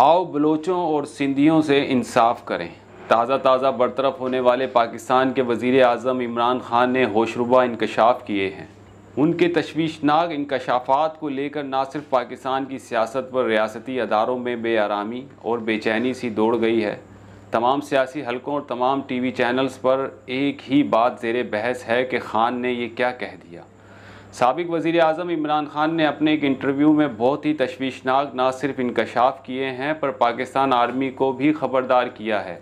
आओ बलोचों और सिंधियों से इंसाफ करें ताज़ा ताज़ा बरतरफ होने वाले पाकिस्तान के वज़ी अजम इमरान ख़ान ने होशरुबा इंकशाफ किए हैं उनके तशवीशनाक इंकशाफात को लेकर ना सिर्फ पाकिस्तान की सियासत पर रियासती अदारों में बे आरामी और बेचैनी सी दौड़ गई है तमाम सियासी हलकों और तमाम टी वी चैनल्स पर एक ही बात जेर बहस है कि ख़ान ने यह क्या कह दिया सबक वज़ी अजम इमरान खान ने अपने एक इंटरव्यू में बहुत ही तशवीशनाक ना सिर्फ इनकशाफ किए हैं पर पाकिस्तान आर्मी को भी खबरदार किया है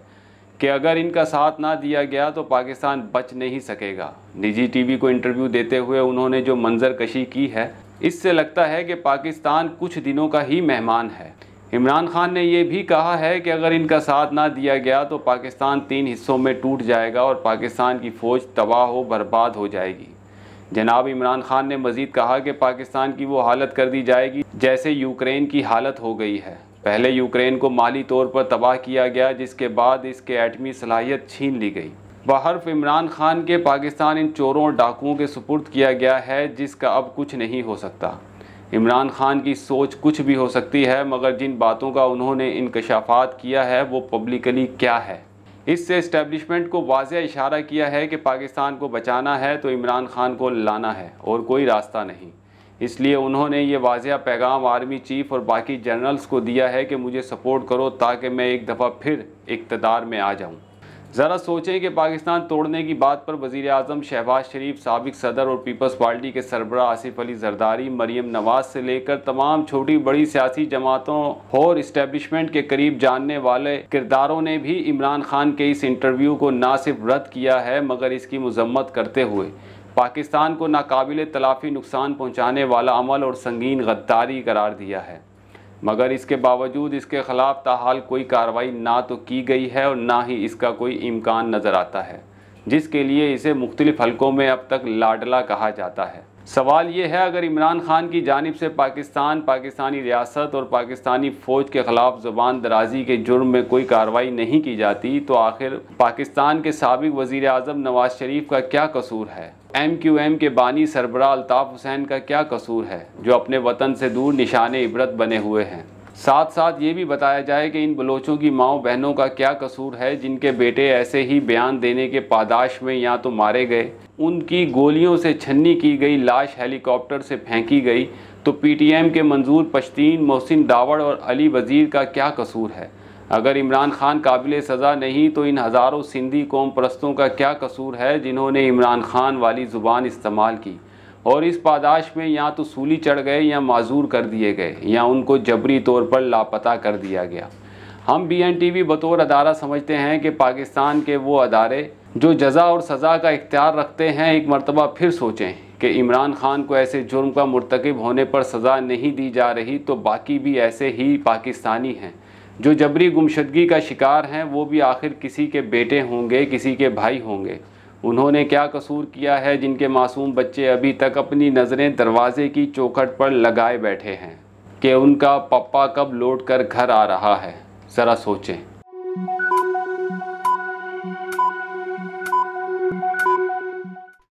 कि अगर इनका साथ ना दिया गया तो पाकिस्तान बच नहीं सकेगा निजी टीवी को इंटरव्यू देते हुए उन्होंने जो मंजर कशी की है इससे लगता है कि पाकिस्तान कुछ दिनों का ही मेहमान है इमरान खान ने यह भी कहा है कि अगर इनका साथ ना दिया गया तो पाकिस्तान तीन हिस्सों में टूट जाएगा और पाकिस्तान की फ़ौज तबाह हो बर्बाद हो जाएगी जनाब इमरान खान ने मज़ीद कहा कि पाकिस्तान की वो हालत कर दी जाएगी जैसे यूक्रेन की हालत हो गई है पहले यूक्रेन को माली तौर पर तबाह किया गया जिसके बाद इसके एटमी सलाहियत छीन ली गई बहरफ इमरान खान के पाकिस्तान इन चोरों और डाकुओं के सुपुर्द किया गया है जिसका अब कुछ नहीं हो सकता इमरान खान की सोच कुछ भी हो सकती है मगर जिन बातों का उन्होंने इनकशाफात किया है वो पब्लिकली क्या है इससे इस्टेब्लिशमेंट को वाजह इशारा किया है कि पाकिस्तान को बचाना है तो इमरान खान को लाना है और कोई रास्ता नहीं इसलिए उन्होंने ये वाजह पैगाम आर्मी चीफ और बाकी जनरल्स को दिया है कि मुझे सपोर्ट करो ताकि मैं एक दफ़ा फिर इकतदार में आ जाऊँ ज़रा सोचें कि पाकिस्तान तोड़ने की बात पर वजीर अजम शहबाज शरीफ सबक सदर और पीपल्स पार्टी के सरबरा आसिफ अली जरदारी मरीम नवाज से लेकर तमाम छोटी बड़ी सियासी जमातों और इस्टेबलिशमेंट के करीब जानने वाले किरदारों ने भी इमरान खान के इस इंटरव्यू को ना सिर्फ रद्द किया है मगर इसकी मजम्मत करते हुए पाकिस्तान को नाकबिल तलाफी नुकसान पहुँचाने वाला अमल और संगीन गद्दारी करार दिया है मगर इसके बावजूद इसके ख़िलाफ़ ताहाल कोई कार्रवाई ना तो की गई है और ना ही इसका कोई इम्कान नज़र आता है जिसके लिए इसे मुख्तलिफ़ हलकों में अब तक लाडला कहा जाता है सवाल ये है अगर इमरान खान की जानब से पाकिस्तान पाकिस्तानी रियासत और पाकिस्तानी फ़ौज के ख़िलाफ़ ज़ुबान दराजी के जुर्म में कोई कार्रवाई नहीं की जाती तो आखिर पाकिस्तान के सबक वज़ी अजम नवाज शरीफ का क्या कसूर है एम क्यू एम के बानी सरबरा अलताफ़ हुसैन का क्या कसूर है जो अपने वतन से दूर निशान इबरत बने हुए हैं साथ साथ ये भी बताया जाए कि इन बलोचों की माओ बहनों का क्या कसूर है जिनके बेटे ऐसे ही बयान देने के पादाश में या तो मारे गए उनकी गोलियों से छन्नी की गई लाश हेलीकॉप्टर से फेंकी गई तो पीटीएम के मंजूर पश्तीन मोहसिन दावड़ और अली वज़ीर का क्या कसूर है अगर इमरान खान काबिल सज़ा नहीं तो इन हज़ारों सिंधी कौम परस्तों का क्या कसूर है जिन्होंने इमरान खान वाली ज़ुबान इस्तेमाल की और इस पादाश में या तो सूली चढ़ गए या माजूर कर दिए गए या उनको जबरी तौर पर लापता कर दिया गया हम बी एन टी वी बतौर अदारा समझते हैं कि पाकिस्तान के वो अदारे जो जजा और सज़ा का इख्तियार रखते हैं एक मरतबा फिर सोचें कि इमरान खान को ऐसे जुर्म का मरतकब होने पर सज़ा नहीं दी जा रही तो बाकी भी ऐसे ही पाकिस्तानी हैं जो जबरी गुमशदगी का शिकार हैं वो भी आखिर किसी के बेटे होंगे किसी के भाई होंगे उन्होंने क्या कसूर किया है जिनके मासूम बच्चे अभी तक अपनी नज़रें दरवाजे की चौखट पर लगाए बैठे हैं कि उनका पप्पा कब लौट कर घर आ रहा है ज़रा सोचें